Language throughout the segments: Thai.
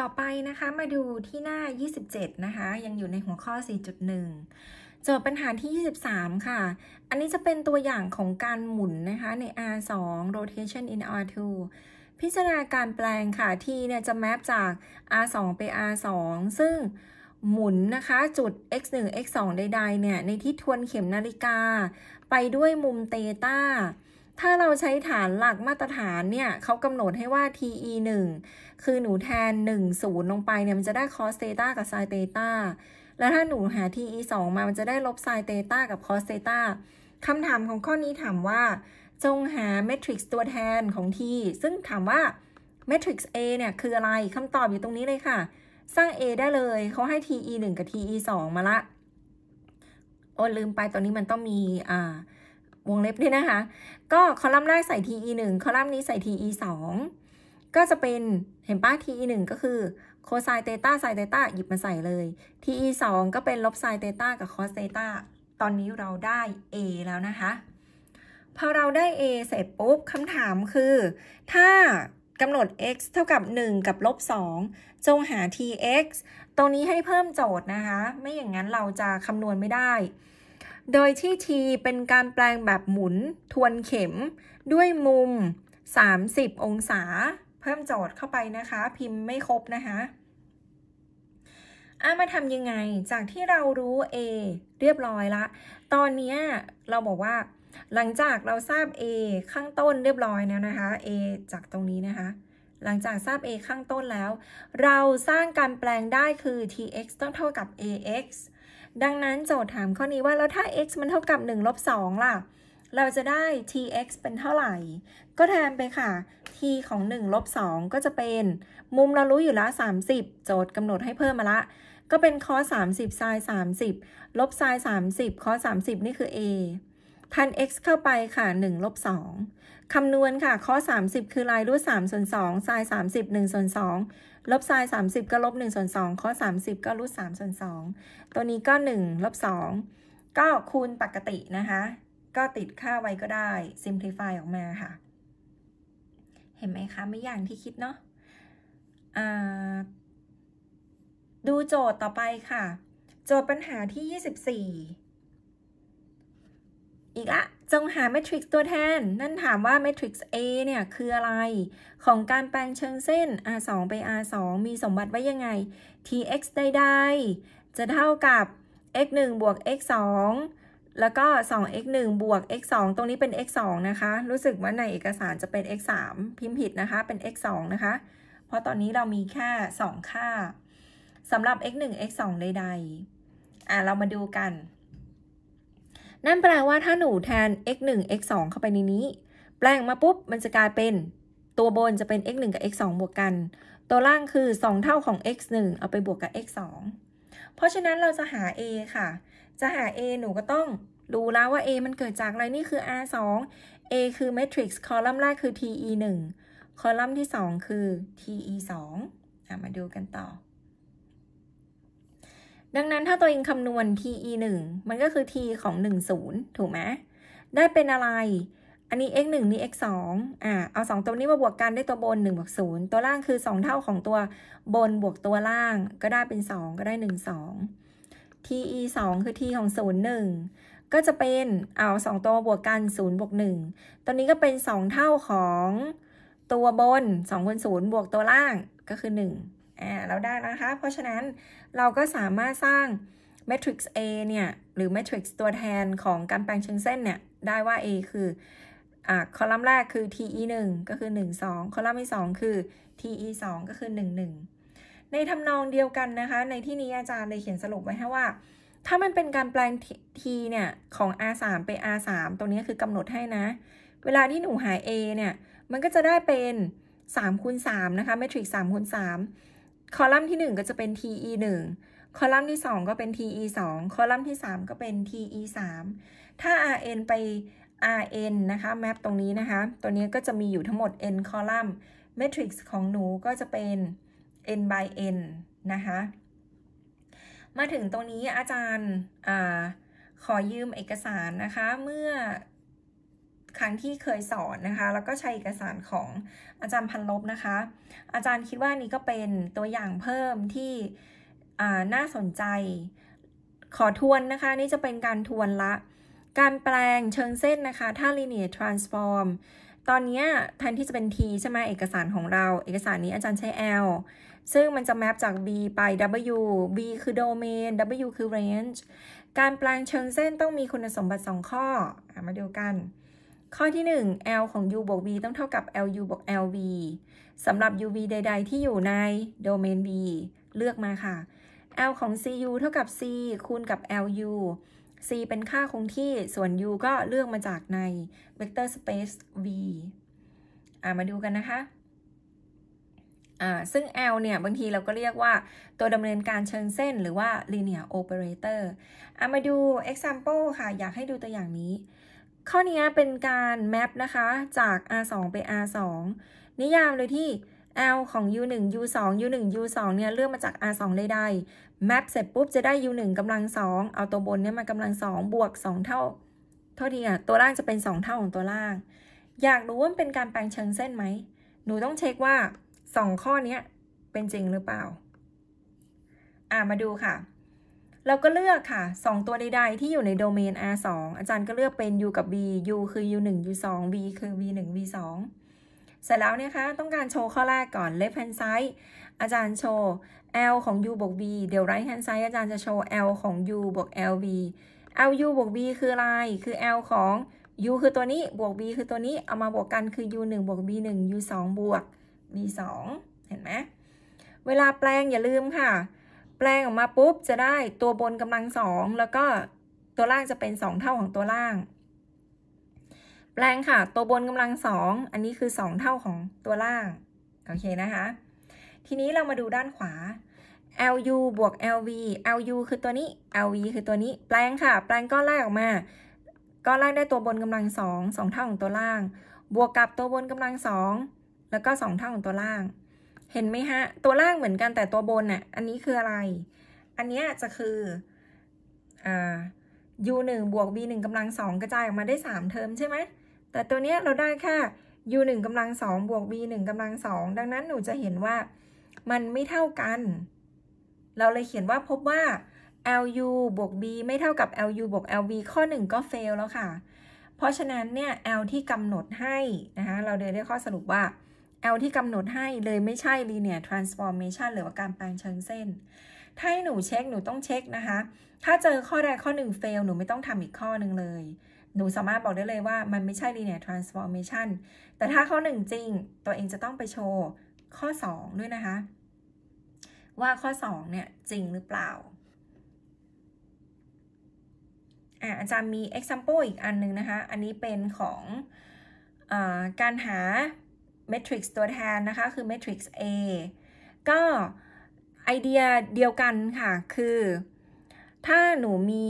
ต่อไปนะคะ มาดูที่หน้า 27 นะคะ ยังอยู่ในหัวข้อ 4.1โจทย์ปัญหาที่ 23 ค่ะ อันนี้จะเป็นตัวอย่างของการหมุนนะคะ ใน R2 rotation in R2 พิจารณาการแปลงค่ะ ที่เนี่ยจะแมปจาก R2 ไป R2 ซึ่งหมุนนะคะ จุด x 1 x 2ใดๆเนี่ยในทิศทวนเข็มนาฬิกา ไปด้วยมุมเตต้าถ้าเราใช้ฐานหลักมาตรฐานเนี่ย เขากำหนดให้ว่า te 1คือหนูแทน 1 0 ลงไปเนี่ย มันจะได้ cos theta กับ sin theta แล้วถ้าหนูหา te 2มา มันจะได้ลบ sin theta กับ cos theta คำถามของข้อนี้ถามว่า จงหาเมทริกซ์ตัวแทนของ t ซึ่งถามว่าเมทริกซ์ A เนี่ย คืออะไร คำตอบอยู่ตรงนี้เลยค่ะ สร้าง A ได้เลย เขาให้ te 1กับ te 2มาละ โอ้ลืมไปตอนนี้มันต้องมี อ่าวงเล็บด้วยนะคะ ก็คอลัมน์แรกใส่ te 1คอลัมน์นี้ใส่ te 2ก็จะเป็นเห็นป้า te 1ก็คือโคไซน์เตต้าไซน์เตต้าหยิบมาใส่เลย te 2ก็เป็นลบไซน์เตต้ากับคอสเตต้าตอนนี้เราได้ a แล้วนะคะ พอเราได้ a เสร็จปุ๊บคำถามคือ ถ้ากำหนด x เท่ากับ 1 กับลบ 2 จงหา tx ตรงนี้ให้เพิ่มโจทย์นะคะ ไม่อย่างนั้นเราจะคำนวณไม่ได้โดยที่ t เป็นการแปลงแบบหมุนทวนเข็ม ด้วยมุม 30 องศา เพิ่มโจทย์เข้าไปนะคะพิมพ์ไม่ครบนะคะอามาทำยังไงจากที่เรารู้ A เรียบร้อยละตอนนี้เราบอกว่า หลังจากเราทราบ A ข้างต้นเรียบร้อยแล้วนะคะ A จากตรงนี้นะคะหลังจากทราบ A ข้างต้นแล้ว เราสร้างการแปลงได้คือ tx ต้องเท่ากับ ax ดังนั้นโจทย์ถามข้อนี้ว่า แล้วถ้า x มันเท่ากับ 1 ลบ 2 ล่ะ เราจะได้ tx เป็นเท่าไหร่ ก็แทนไปค่ะ t ของ 1 ลบ 2 ก็จะเป็น มุมเรารู้อยู่ละ30 โจทย์กำหนดให้เพิ่มมาละ ก็เป็นคอ30ไซน์30 ลบไซน์30 คอ30 นี่คือ a แทน x เข้าไปค่ะ1ลบ 2คำนวณค่ะข้อ30 คือลายรูท3ส่วน2ทราย30 1ส่วน2ลบทราย30 ก็ลบ1ส่วน2ข้อ 30 ก็รูท3ส่วน2 ตัวนี้ก็1ลบ2 ก็คูณปกตินะคะ ก็ติดค่าไว้ก็ได้ simplify ออกมาค่ะ เห็นไหมคะไม่อย่างที่คิดเนาะดูโจทย์ต่อไปค่ะ โจทย์ปัญหาที่ 24ีกละจงหาเมทริกซ์ตัวแทน นั่นถามว่าเมทริกซ์ A เนี่ยคืออะไรของการแปลงเชิงเส้น R2 ไป R2 มีสมบัติไว้ยังไง tx ใดๆจะเท่ากับ x 1บวก x 2แล้วก็ 2x 1บวก x 2ตรงนี้เป็น x 2นะคะ รู้สึกว่าในเอกสารจะเป็น x 3พิมพ์ผิดนะคะ เป็น x 2นะคะ เพราะตอนนี้เรามีแค่ 2 ค่าสำหรับ x 1 x 2ใดๆอ่ะเรามาดูกันนั่นแปลว่าถ้าหนูแทน x 1 x 2เข้าไปในนี้ แปลงมาปุ๊บมันจะกลายเป็น ตัวบนจะเป็น x 1กับ x 2บวกกัน ตัวล่างคือ 2 เท่าของ x 1เอาไปบวกกับ x 2เพราะฉะนั้นเราจะหา a ค่ะ จะหา a หนูก็ต้องรู้แล้วว่า a มันเกิดจากอะไร นี่คือ r 2 a คือเมทริกซ์คอลัมน์แรกคือ te 1คอลัมน์ที่ 2 คือ te 2มาดูกันต่อดังนั้นถ้าตัวเองคำนวณ t e 1มันก็คือ T ของ 10 ถูกไหมได้เป็นอะไร อันนี้ x 1นี่ x 2อ่าเอา 2 ตัวนี้มาบวกกันได้ตัวบน1บวก0ตัวล่างคือ 2 เท่าของตัวบนบวกตัวล่างก็ได้เป็น 2 ก็ได้ 1 2 TE 2คือ T ของ 0 1 ก็จะเป็นเอา 2 ตัวบวกกัน0บวก1ตัวนี้ก็เป็น 2 เท่าของตัวบน2บู0บวกตัวล่างก็คือ 1่าเราได้นะคะ เพราะฉะนั้นเราก็สามารถสร้างแมทริกซ์ A เนี่ย หรือแมทริกซ์ตัวแทนของการแปลงเชิงเส้นเนี่ย ได้ว่า A คือ อ่า คอลัมน์แรกคือ TE 1ก็คือ 1 2 คอลัมน์ที่2คือ TE 2ก็คือ 1 1 ในทำนองเดียวกันนะคะ ในที่นี้อาจารย์เลยเขียนสรุปไว้ให้ว่า ถ้ามันเป็นการแปลง T เนี่ย ของ R 3ไป R 3ตรงนี้คือกำหนดให้นะ เวลาที่หนูหา A เนี่ย มันก็จะได้เป็น3คูณ3นะคะแมทริกซ์3คูณ3คอลัมน์ที่ 1 ก็จะเป็น TE 1คอลัมน์ที่ 2 ก็เป็น TE 2 คอลัมน์ที่ 3 ก็เป็น TE 3 ถ้า RN ไป RN นะคะ แมปตรงนี้นะคะ ตัวนี้ก็จะมีอยู่ทั้งหมด n คอลัมน์เมทริกซ์ของหนูก็จะเป็น n by n นะคะ มาถึงตรงนี้อาจารย์อขอยืมเอกสารนะคะเมื่อครั้งที่เคยสอนนะคะ แล้วก็ใช้เอกสารของอาจารย์พันลบนะคะ อาจารย์คิดว่านี่ก็เป็นตัวอย่างเพิ่มที่น่าสนใจ ขอทวนนะคะ นี่จะเป็นการทวนละ การแปลงเชิงเส้นนะคะ ถ้า linear transform ตอนนี้แทนที่จะเป็น t ใช่ไหมเอกสารของเรา เอกสารนี้อาจารย์ใช้ l ซึ่งมันจะแมปจาก b ไป w b คือ domain w คือ range การแปลงเชิงเส้นต้องมีคุณสมบัติ 2 ข้อมาดูกันข้อที่ 1 L ของ U บวก V ต้องเท่ากับ LU บวก LV สำหรับ UV ใด ๆ ที่อยู่ในโดเมน V เลือกมาค่ะ L ของ CU เท่ากับ C คูณกับ LU C เป็นค่าคงที่ส่วน U ก็เลือกมาจากในเวกเตอร์สเปซ V มาดูกันนะคะ ซึ่ง L เนี่ยบางทีเราก็เรียกว่าตัวดำเนินการเชิงเส้นหรือว่า linear operator อามาดู example ค่ะ อยากให้ดูตัวอย่างนี้ข้อนี้เป็นการแมปนะคะ จาก R2 ไป R2 นิยามเลยที่ L ของ U1 U2 U1 U2 เนี่ยเลือกมาจาก R2 ได้ดแมปเสร็จปุ๊บจะได้ U1 กำลัง 2 เอาตัวบนเนี่ยมากำลัง 2 บวก 2 เท่าเท่าดีอ่ะตัวล่างจะเป็น 2 เท่าของตัวล่าง อยากรู้ว่ามันเป็นการแปลงเชิงเส้นไหม หนูต้องเช็คว่า 2 ข้อนี้เป็นจริงหรือเปล่าอ่ามาดูค่ะเราก็เลือกค่ะ 2 ตัวใด ๆ ที่อยู่ในโดเมน R2 อาจารย์ก็เลือกเป็น U กับ B U คือ U1 U2 B คือ B1 B2 เสร็จแล้วนะคะ ต้องการโชว์ข้อแรกก่อน left hand side อาจารย์โชว์ L ของ U บวก B เดี๋ยว right hand side อาจารย์จะโชว์ L ของ U บวก LB L U บวก B คืออะไรคือ L ของ U คือตัวนี้บวก B คือตัวนี้เอามาบวกกันคือ U 1บวก B 1 U 2บวก B 2เห็นไหมเวลาแปลงอย่าลืมค่ะแปลงออกมาปุ๊บจะได้ตัวบนกำลังสองแล้วก็ตัวล่างจะเป็นสองเท่าของตัวล่าง แปลงค่ะ ตัวบนกำลังสองอันนี้คือสองเท่าของตัวล่างโอเคนะคะทีนี้เรามาดูด้านขวา lu บวก lv lu คือตัวนี้ lv คือตัวนี้ แปลงค่ะ แปลงก้อนแรกออกมาก้อนแรกได้ตัวบนกำลังสองสองเท่าของตัวล่าง บวกกับตัวบนกำลังสองแล้วก็สองเท่าของตัวล่างเห็นไหมฮะตัวล่างเหมือนกันแต่ตัวบนน่ะอันนี้คืออะไรอันนี้จะคืออ่า u 1บวก v 1กำลังสองกระจายออกมาได้ 3 เทอมใช่ไหมแต่ตัวเนี้ยเราได้แค่ u 1กำลังสองบวก v 1กำลังสองดังนั้นหนูจะเห็นว่ามันไม่เท่ากัน เราเลยเขียนว่าพบว่า lu บวก b ไม่เท่ากับ lu บวก lv ข้อ 1 ก็เฟลแล้วค่ะเพราะฉะนั้นเนี่ย l ที่กำหนดให้นะคะเราเดินได้ข้อสรุปว่า L ที่กำหนดให้เลย ไม่ใช่ linear transformation หรือว่าการแปลงเชิงเส้น ถ้าให้หนูเช็คหนูต้องเช็คนะคะ ถ้าเจอข้อใดข้อหนึ่ง fail หนูไม่ต้องทำอีกข้อหนึ่งเลย หนูสามารถบอกได้เลยว่ามันไม่ใช่ linear transformation แต่ถ้าข้อหนึ่งจริง ตัวเองจะต้องไปโชว์ข้อสองด้วยนะคะ ว่าข้อสองเนี่ยจริงหรือเปล่าอาจารย์มี example อีกอันนึงนะคะ อันนี้เป็นของอการหาเมทริกซ์ตัวแทนนะคะคือเมทริกซ์ A ก็ไอเดียเดียวกันค่ะคือ ถ้าหนูมี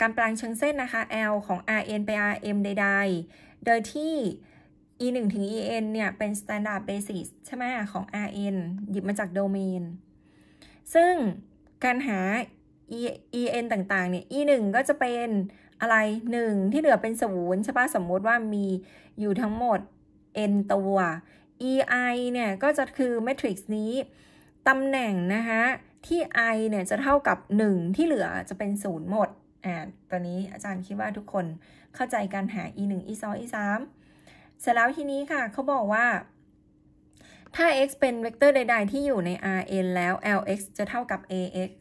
การแปลงเชิงเส้นนะคะ L ของ Rn ไป Rm ใดๆโดยที่ e 1ถึง en เนี่ยเป็น standard basis ใช่ไหมของ rn หยิบมาจากโดเมน ซึ่งการหา en ต่างๆ เนี่ย e 1ก็จะเป็นอะไร 1 ที่เหลือเป็นศูนย์ใช่ปะสมมติว่ามีอยู่ทั้งหมด n ตัว ei เนี่ยก็จะคือเมทริกซ์นี้ ตำแหน่งนะคะที่ i เนี่ยจะเท่ากับ 1 ที่เหลือจะเป็น 0 หมดอ่าตอนนี้อาจารย์คิดว่าทุกคนเข้าใจการหา e 1 e 2 e 3เสร็จแล้วทีนี้ค่ะเขาบอกว่า ถ้า x เป็นเวกเตอร์ใดๆ ที่อยู่ใน Rn แล้ว Lx จะเท่ากับ Ax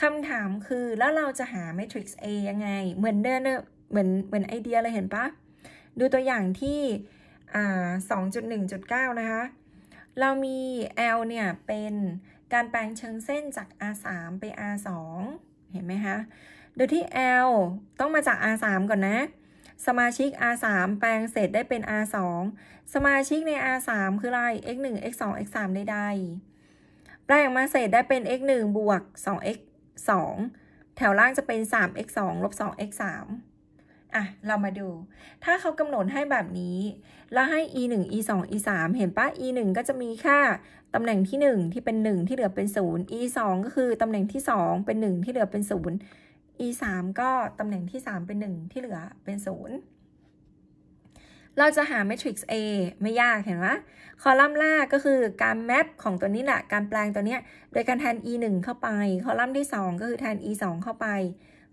คำถามคือ แล้วเราจะหาเมทริกซ์ A ยังไง เหมือนเดิมเหมือน เหมือนไอเดียเลยเห็นปะดูตัวอย่างที่อ่2.1.9นะคะ เรามี L เนี่ยเป็นการแปลงเชิงเส้นจาก R3 ไป R2 เห็นไหมคะ โดยที่ L ต้องมาจาก R3 ก่อนนะ สมาชิก R3 แปลงเสร็จได้เป็น R2 สมาชิกใน R3 คืออะไร x1 x2 x3 ใดๆแปลงมาเสร็จได้เป็น x1 บวก 2x2 แถวล่างจะเป็น 3x2 ลบ 2x3 อ่ะเรามาดู ถ้าเขากำหนดให้แบบนี้ แล้วให้ e 1 e 2 e 3เห็นปะ e 1ก็จะมีค่าตำแหน่งที่ 1 ที่เป็น 1 ที่เหลือเป็น 0 e 2ก็คือตำแหน่งที่ 2 เป็น 1 ที่เหลือเป็น 0 e 3ก็ตำแหน่งที่ 3 เป็น 1 ที่เหลือเป็น 0 เราจะหาเมทริกซ์ A ไม่ยากเห็นไหมคอลัมน์แรกก็คือการแมปของตัวนี้แหละการแปลงตัวเนี้ยโดยการแทน e 1เข้าไป คอลัมน์ที่2ก็คือแทน e 2เข้าไป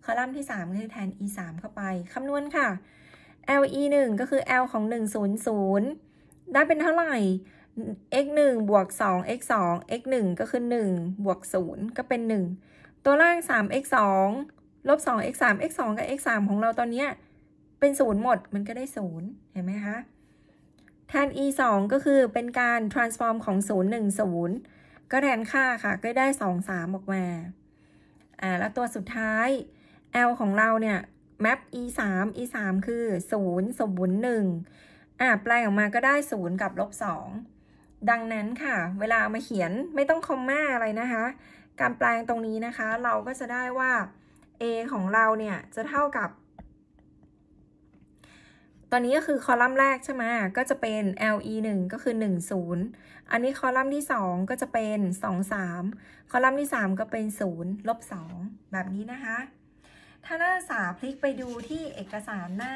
คอลัมน์ที่3คือแทน e 3เข้าไป คำนวณค่ะ l e 1ก็คือ l ของ 100ได้เป็นเท่าไหร่ x 1บวก2 x 2 x 1ก็คือ 1 บวก0ก็เป็น 1 ตัวล่าง3 x 2ลบ2 x 3 x 2กับ x 3ของเราตอนนี้ เป็น 0 หมด มันก็ได้ 0 เห็นไหมคะ แทน e 2ก็คือเป็นการ transform ของ 0 1 0 ก็แทนค่าค่ะ ก็ได้ 2 3 ออกมา อ่า แล้วตัวสุดท้าย L ของเราเนี่ย map e 3 e 3คือ0 0 1อ่าแปลออกมาก็ได้ 0 กับ ลบ 2 ดังนั้นค่ะ เวลาเอามาเขียน ไม่ต้องคอมมาอะไรนะคะ การแปลงตรงนี้นะคะ เราก็จะได้ว่า a ของเราเนี่ย จะเท่ากับ ตอนนี้ก็คือคอลัมน์แรกใช่ไหมก็จะเป็น l e 1ก็คือ 1 0 อันนี้คอลัมน์ที่ 2 ก็จะเป็น 2 3 คอลัมน์ที่ 3 ก็เป็น0ลบ 2 แบบนี้นะคะถ้าหน้าสาพลิกไปดูที่เอกสารหน้า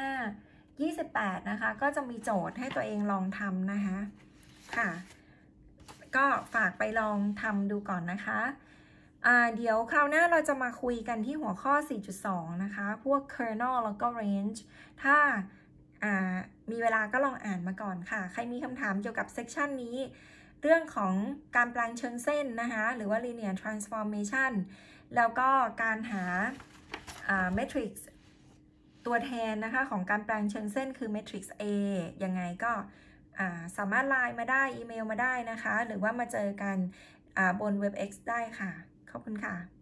28 นะคะ ก็จะมีโจทย์ให้ตัวเองลองทำนะคะค่ะก็ฝากไปลองทำดูก่อนนะคะ เดี๋ยวคราวหน้าเราจะมาคุยกันที่หัวข้อ 4.2 นะคะ พวก kernel แล้วก็ range ถ้ามีเวลาก็ลองอ่านมาก่อนค่ะ ใครมีคำถามเกี่ยวกับเซกชันนี้ เรื่องของการแปลงเชิงเส้นนะคะ หรือว่า linear transformation แล้วก็การหาเมทริกซ์ตัวแทนนะคะ ของการแปลงเชิงเส้นคือเมทริกซ์ A ยังไงก็สามารถไลน์มาได้ อีเมลมาได้นะคะ หรือว่ามาเจอกันบน WebEx ได้ค่ะ ขอบคุณค่ะ